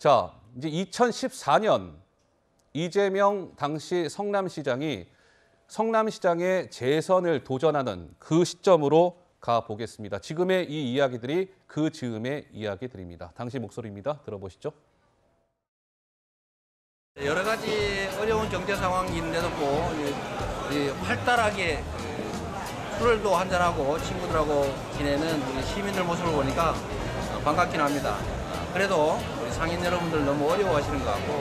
자, 이제 2014년 이재명 당시 성남시장이 성남시장의 재선을 도전하는 그 시점으로 가보겠습니다. 지금의 이 이야기들이 그 즈음의 이야기들입니다. 당시 목소리입니다. 들어보시죠. 네, 여러 가지 어려운 경제 상황이 있는데도 뭐, 활달하게 술을도 한잔하고 친구들하고 지내는 시민들 모습을 보니까 반갑긴 합니다. 그래도 상인 여러분들 너무 어려워하시는 것 같고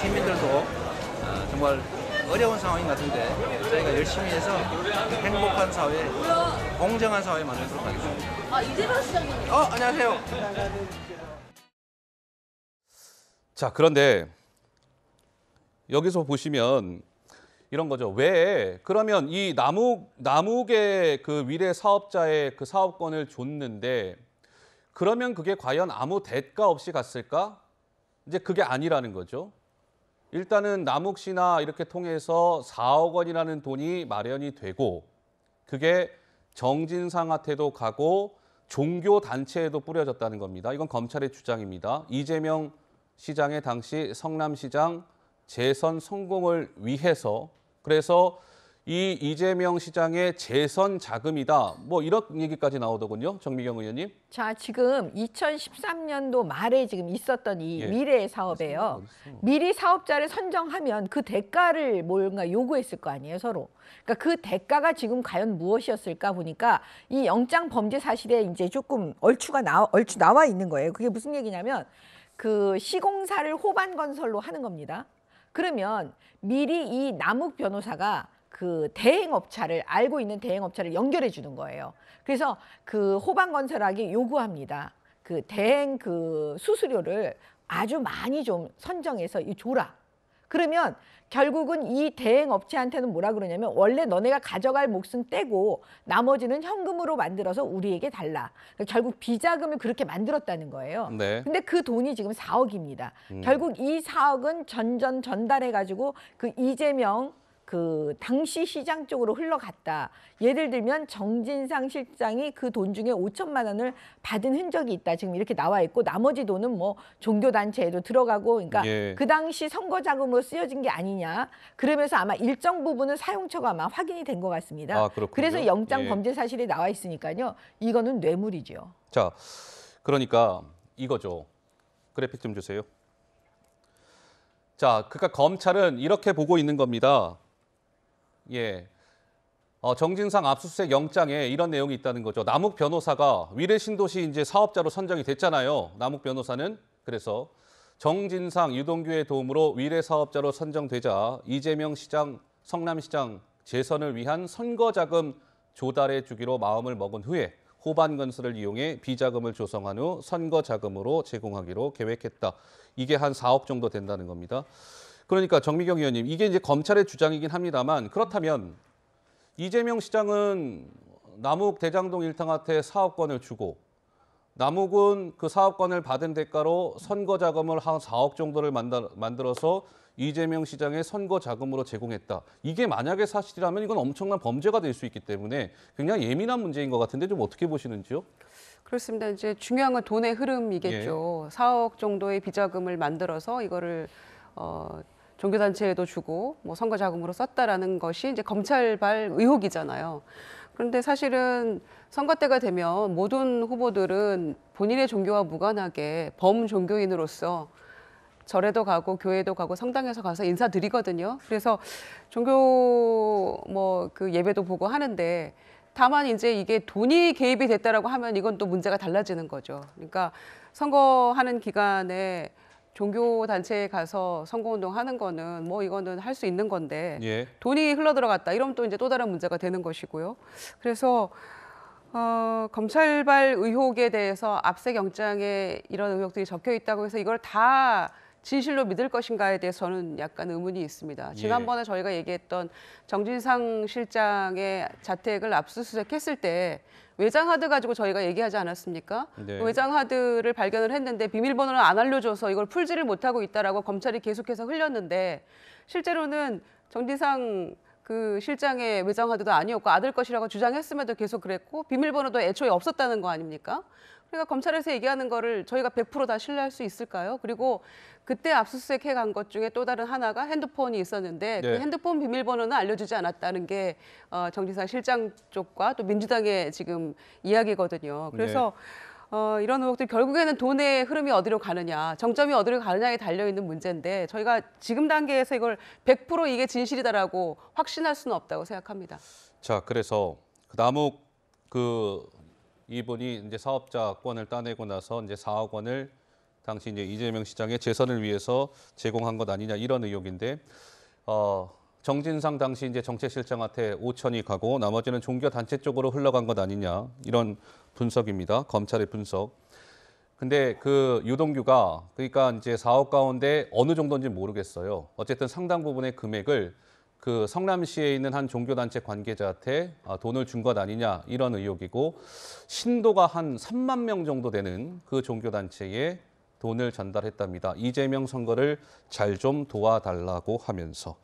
시민들도 어, 정말 어려운 상황인 것 같은데 예, 저희가 열심히 해서 행복한 사회, 공정한 사회 만들도록 하겠습니다. 아 이재명 시장님. 어 안녕하세요. 자 그런데 여기서 보시면 이런 거죠. 왜 그러면 이 나무 나무계 그 위례 사업자의 그 사업권을 줬는데 그러면 그게 과연 아무 대가 없이 갔을까? 이제 그게 아니라는 거죠. 일단은 남욱 씨나 이렇게 통해서 4억 원이라는 돈이 마련이 되고 그게 정진상한테도 가고 종교 단체에도 뿌려졌다는 겁니다. 이건 검찰의 주장입니다. 이재명 시장의 당시 성남시장 재선 성공을 위해서 그래서 이 이재명 시장의 재선 자금이다. 뭐 이런 얘기까지 나오더군요. 정미경 의원님. 자, 지금 2013년도 말에 지금 있었던 이 예. 미래 사업에요. 미리 사업자를 선정하면 그 대가를 뭔가 요구했을 거 아니에요, 서로. 그러니까 그 대가가 지금 과연 무엇이었을까 보니까 이 영장 범죄 사실에 이제 조금 얼추가 나 얼추 나와 있는 거예요. 그게 무슨 얘기냐면 그 시공사를 호반 건설로 하는 겁니다. 그러면 미리 이 남욱 변호사가 그 대행업차를 알고 있는 대행업차를 연결해 주는 거예요. 그래서 그 호방건설학이 요구합니다. 그 대행 그 수수료를 아주 많이 좀 선정해서 이 줘라. 그러면 결국은 이 대행 업체한테는 뭐라 그러냐면 원래 너네가 가져갈 몫은 떼고 나머지는 현금으로 만들어서 우리에게 달라. 그러니까 결국 비자금을 그렇게 만들었다는 거예요. 네. 근데 그 돈이 지금 4억입니다. 음. 결국 이 4억은 전전 전달해 가지고 그 이재명 그 당시 시장 쪽으로 흘러갔다. 예를 들면 정진상 실장이 그 돈 중에 5천만 원을 받은 흔적이 있다. 지금 이렇게 나와 있고 나머지 돈은 뭐 종교 단체에도 들어가고 그러니까 예. 그 당시 선거 자금으로 쓰여진 게 아니냐. 그러면서 아마 일정 부분은 사용처가 아마 확인이 된 것 같습니다. 아, 그래서 영장 예. 범죄 사실이 나와 있으니까요. 이거는 뇌물이죠 자, 그러니까 이거죠. 그래픽 좀 주세요. 자, 그러니까 검찰은 이렇게 보고 있는 겁니다. 예. 어, 정진상 압수수색 영장에 이런 내용이 있다는 거죠. 남욱 변호사가 위례 신도시 이제 사업자로 선정이 됐잖아요. 남욱 변호사는 그래서 정진상 유동규의 도움으로 위례 사업자로 선정되자 이재명 시장, 성남시장 재선을 위한 선거자금 조달해 주기로 마음을 먹은 후에 호반 건설을 이용해 비자금을 조성한 후 선거자금으로 제공하기로 계획했다. 이게 한 4억 정도 된다는 겁니다. 그러니까 정미경 의원님 이게 이제 검찰의 주장이긴 합니다만 그렇다면 이재명 시장은 남욱 대장동 일당한테 사업권을 주고 남욱은 그 사업권을 받은 대가로 선거 자금을 한 4억 정도를 만들어서 이재명 시장의 선거 자금으로 제공했다. 이게 만약에 사실이라면 이건 엄청난 범죄가 될 수 있기 때문에 굉장히 예민한 문제인 것 같은데 좀 어떻게 보시는지요? 그렇습니다. 이제 중요한 건 돈의 흐름이겠죠. 예. 4억 정도의 비자금을 만들어서 이거를 어 종교단체에도 주고 뭐 선거 자금으로 썼다라는 것이 이제 검찰발 의혹이잖아요. 그런데 사실은 선거 때가 되면 모든 후보들은 본인의 종교와 무관하게 범종교인으로서 절에도 가고 교회도 가고 성당에서 가서 인사드리거든요. 그래서 종교 뭐 그 예배도 보고 하는데 다만 이제 이게 돈이 개입이 됐다라고 하면 이건 또 문제가 달라지는 거죠. 그러니까 선거하는 기간에 종교 단체에 가서 선거운동 하는 거는 뭐 이거는 할 수 있는 건데 예. 돈이 흘러 들어갔다 이러면 또 이제 또 다른 문제가 되는 것이고요. 그래서 어, 검찰발 의혹에 대해서 압색 영장에 이런 의혹들이 적혀 있다고 해서 이걸 다 진실로 믿을 것인가에 대해서는 약간 의문이 있습니다. 예. 지난번에 저희가 얘기했던 정진상 실장의 자택을 압수수색했을 때 외장하드 가지고 저희가 얘기하지 않았습니까? 네. 외장하드를 발견을 했는데 비밀번호를 안 알려줘서 이걸 풀지를 못하고 있다라고 검찰이 계속해서 흘렸는데 실제로는 정진상 그 실장의 외장하드도 아니었고 아들 것이라고 주장했음에도 계속 그랬고 비밀번호도 애초에 없었다는 거 아닙니까? 그러니까 검찰에서 얘기하는 거를 저희가 100%다 신뢰할 수 있을까요? 그리고 그때 압수수색 해간 것 중에 또 다른 하나가 핸드폰이 있었는데 그 네. 그 핸드폰 비밀번호는 알려주지 않았다는 게 어, 정진상 실장 쪽과 또 민주당의 지금 이야기거든요. 그래서 네. 어, 이런 의혹들 결국에는 돈의 흐름이 어디로 가느냐, 정점이 어디로 가느냐에 달려 있는 문제인데 저희가 지금 단계에서 이걸 100% 이게 진실이다라고 확신할 수는 없다고 생각합니다. 자, 그래서 그 남욱 그 이분이 이제 사업자권을 따내고 나서 이제 4억 원을 당시 이제 이재명 시장의 재선을 위해서 제공한 것 아니냐 이런 의혹인데 어, 정진상 당시 이제 정책실장한테 5천이 가고 나머지는 종교 단체 쪽으로 흘러간 것 아니냐 이런 분석입니다. 검찰의 분석. 근데 그 유동규가 그러니까 이제 4억 가운데 어느 정도인지 모르겠어요. 어쨌든 상당 부분의 금액을 그 성남시에 있는 한 종교단체 관계자한테 아, 돈을 준 것 아니냐 이런 의혹이고 신도가 한 3만 명 정도 되는 그 종교단체에 돈을 전달했답니다. 이재명 선거를 잘 좀 도와달라고 하면서.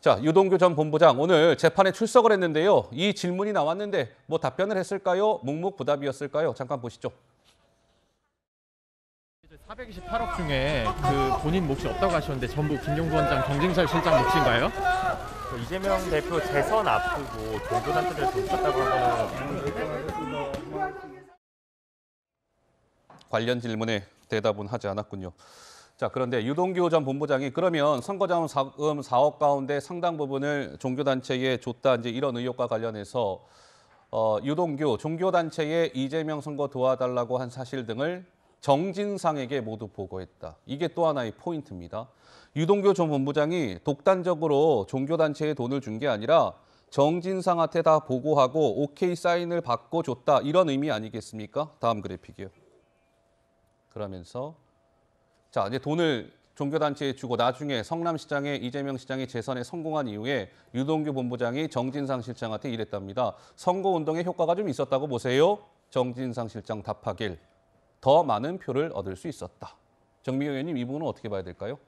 자, 유동규 전 본부장 오늘 재판에 출석을 했는데요. 이 질문이 나왔는데 뭐 답변을 했을까요? 묵묵부답이었을까요? 잠깐 보시죠. 428억 중에 그 본인 몫이 없다고 하셨는데 전부 김용구 원장 경쟁살 실장 몫인가요? 이재명 대표 재선 앞두고 종전한테를 던졌다고 하는 관련 질문에 대답은 하지 않았군요. 자 그런데 유동규 전 본부장이 그러면 선거자금 4억 음, 가운데 상당 부분을 종교단체에 줬다 이제 이런 의혹과 관련해서 어, 유동규 종교단체에 이재명 선거 도와달라고 한 사실 등을 정진상에게 모두 보고했다. 이게 또 하나의 포인트입니다. 유동교 전 본부장이 독단적으로 종교단체에 돈을 준 게 아니라 정진상한테 다 보고하고 오케이 사인을 받고 줬다. 이런 의미 아니겠습니까? 다음 그래픽이요. 그러면서 자 이제 돈을 종교단체에 주고 나중에 성남시장에 이재명 시장이 재선에 성공한 이후에 유동규 본부장이 정진상 실장한테 이랬답니다. 선거운동에 효과가 좀 있었다고 보세요. 정진상 실장 답하길. 더 많은 표를 얻을 수 있었다. 정미경 의원님 이 부분은 어떻게 봐야 될까요?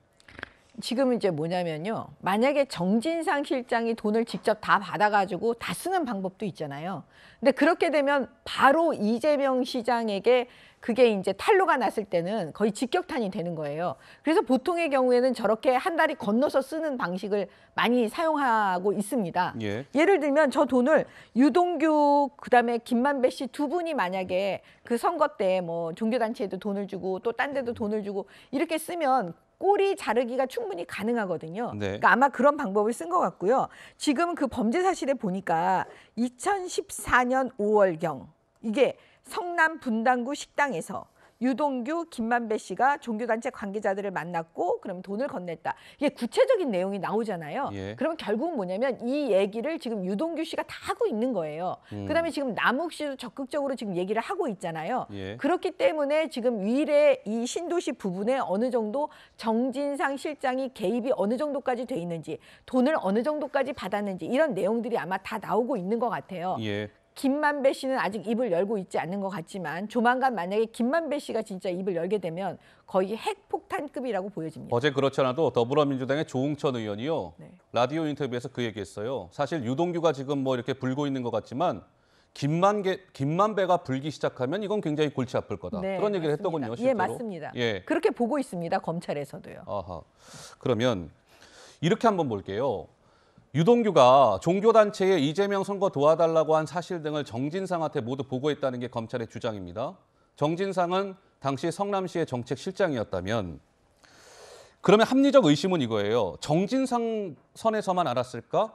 지금 이제 뭐냐면요. 만약에 정진상 실장이 돈을 직접 다 받아가지고 다 쓰는 방법도 있잖아요. 근데 그렇게 되면 바로 이재명 시장에게 그게 이제 탄로가 났을 때는 거의 직격탄이 되는 거예요. 그래서 보통의 경우에는 저렇게 한 달이 건너서 쓰는 방식을 많이 사용하고 있습니다. 예. 예를 들면 저 돈을 유동규 그다음에 김만배 씨 두 분이 만약에 그 선거 때 뭐 종교단체에도 돈을 주고 또 딴 데도 돈을 주고 이렇게 쓰면 꼬리 자르기가 충분히 가능하거든요. 네. 그러니까 아마 그런 방법을 쓴 것 같고요. 지금 그 범죄 사실에 보니까 2014년 5월경 이게 성남 분당구 식당에서 유동규, 김만배 씨가 종교단체 관계자들을 만났고 그럼 돈을 건넸다. 이게 구체적인 내용이 나오잖아요. 예. 그러면 결국은 뭐냐면 이 얘기를 지금 유동규 씨가 다 하고 있는 거예요. 음. 그다음에 지금 남욱 씨도 적극적으로 지금 얘기를 하고 있잖아요. 예. 그렇기 때문에 지금 위례 이 신도시 부분에 어느 정도 정진상 실장이 개입이 어느 정도까지 돼 있는지 돈을 어느 정도까지 받았는지 이런 내용들이 아마 다 나오고 있는 것 같아요. 예. 김만배 씨는 아직 입을 열고 있지 않는 것 같지만 조만간 만약에 김만배 씨가 진짜 입을 열게 되면 거의 핵폭탄급이라고 보여집니다. 어제 그렇잖아도 더불어민주당의 조웅천 의원이요. 네. 라디오 인터뷰에서 그 얘기했어요. 사실 유동규가 지금 뭐 이렇게 불고 있는 것 같지만 김만개, 김만배가 불기 시작하면 이건 굉장히 골치 아플 거다. 네, 그런 얘기를 맞습니다. 했더군요. 실제로. 예, 맞습니다. 예. 그렇게 보고 있습니다. 검찰에서도요. 아하. 그러면 이렇게 한번 볼게요. 유동규가 종교단체에 이재명 선거 도와달라고 한 사실 등을 정진상한테 모두 보고했다는 게 검찰의 주장입니다. 정진상은 당시 성남시의 정책실장이었다면 그러면 합리적 의심은 이거예요. 정진상 선에서만 알았을까?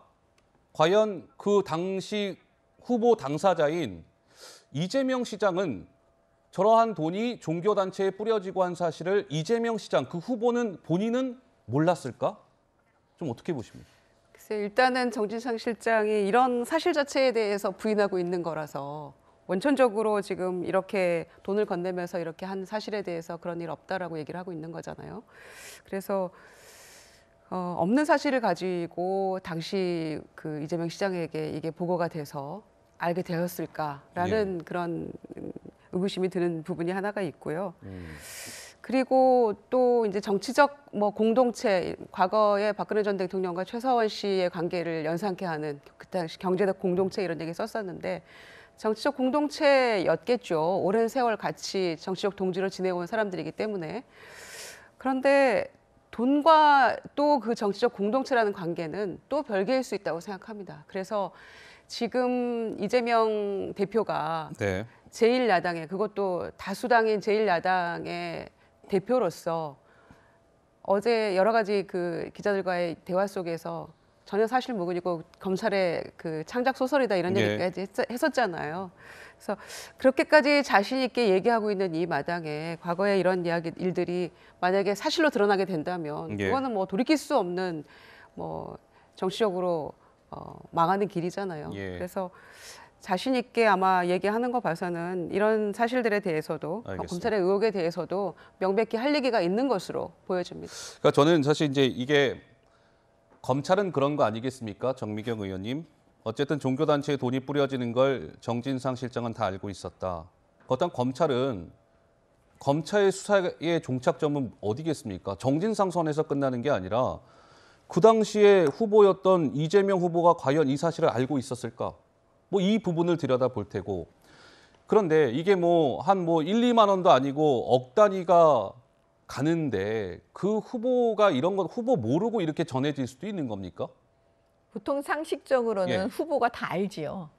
과연 그 당시 후보 당사자인 이재명 시장은 저러한 돈이 종교단체에 뿌려지고 한 사실을 이재명 시장 그 후보는 본인은 몰랐을까? 좀 어떻게 보십니까? 글쎄 네, 일단은 정진상 실장이 이런 사실 자체에 대해서 부인하고 있는 거라서 원천적으로 지금 이렇게 돈을 건네면서 이렇게 한 사실에 대해서 그런 일 없다라고 얘기를 하고 있는 거잖아요. 그래서 어, 없는 사실을 가지고 당시 그 이재명 시장에게 이게 보고가 돼서 알게 되었을까라는 예. 그런 음, 의구심이 드는 부분이 하나가 있고요. 음. 그리고 또 이제 정치적 뭐 공동체 과거에 박근혜 전 대통령과 최서원 씨의 관계를 연상케 하는 그 당시 경제적 공동체 이런 얘기 썼었는데 정치적 공동체였겠죠. 오랜 세월 같이 정치적 동지로 지내온 사람들이기 때문에 그런데 돈과 또 그 정치적 공동체라는 관계는 또 별개일 수 있다고 생각합니다. 그래서 지금 이재명 대표가 네. 제일야당에 그것도 다수당인 제일야당에 대표로서 어제 여러 가지 그 기자들과의 대화 속에서 전혀 사실 무근이고 검찰의 그 창작 소설이다 이런 예. 얘기까지 했었, 잖아요 그래서 그렇게까지 자신 있게 얘기하고 있는 이 마당에 과거에 이런 이야기 일들이 만약에 사실로 드러나게 된다면 예. 그거는 뭐 돌이킬 수 없는 뭐 정치적으로 어, 망하는 길이잖아요. 예. 그래서 자신 있게 아마 얘기하는 거 봐서는 이런 사실들에 대해서도 뭐 알겠습니다. 검찰의 의혹에 대해서도 명백히 할 얘기가 있는 것으로 보여집니다. 그러니까 저는 사실 이제 이게 검찰은 그런 거 아니겠습니까, 정미경 의원님? 어쨌든 종교단체에 돈이 뿌려지는 걸 정진상 실장은 다 알고 있었다. 그렇 검찰은 검찰의 수사의 종착점은 어디겠습니까? 정진상 선에서 끝나는 게 아니라 그 당시에 후보였던 이재명 후보가 과연 이 사실을 알고 있었을까? 뭐이 부분을 들여다볼 테고 그런데 이게 뭐 한뭐 1, 2만 원도 아니고 억 단위가 가는데 그 후보가 이런 건 후보 모르고 이렇게 전해질 수도 있는 겁니까? 보통 상식적으로는 예. 후보가 다 알지요.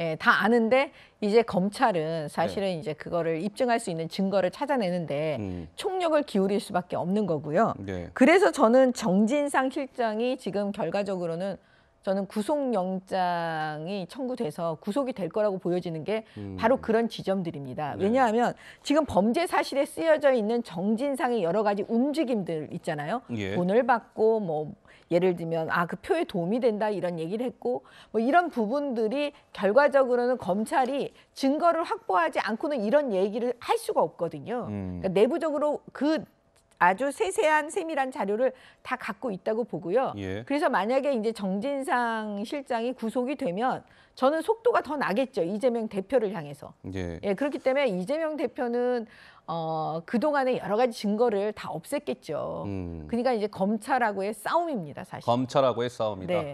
예, 다 아는데 이제 검찰은 사실은 네. 이제 그거를 입증할 수 있는 증거를 찾아내는데 음. 총력을 기울일 수밖에 없는 거고요. 네. 그래서 저는 정진상 실장이 지금 결과적으로는 저는 구속영장이 청구돼서 구속이 될 거라고 보여지는 게 음. 바로 그런 지점들입니다. 네. 왜냐하면 지금 범죄 사실에 쓰여져 있는 정진상의 여러 가지 움직임들 있잖아요. 예. 돈을 받고 뭐 예를 들면 아 그 표에 도움이 된다 이런 얘기를 했고 뭐 이런 부분들이 결과적으로는 검찰이 증거를 확보하지 않고는 이런 얘기를 할 수가 없거든요. 음. 그러니까 내부적으로 그 아주 세세한 세밀한 자료를 다 갖고 있다고 보고요. 예. 그래서 만약에 이제 정진상 실장이 구속이 되면 저는 속도가 더 나겠죠. 이재명 대표를 향해서. 예. 예 그렇기 때문에 이재명 대표는 어, 그동안에 여러 가지 증거를 다 없앴겠죠. 음. 그러니까 이제 검찰하고의 싸움입니다, 사실. 검찰하고의 싸움이다. 네.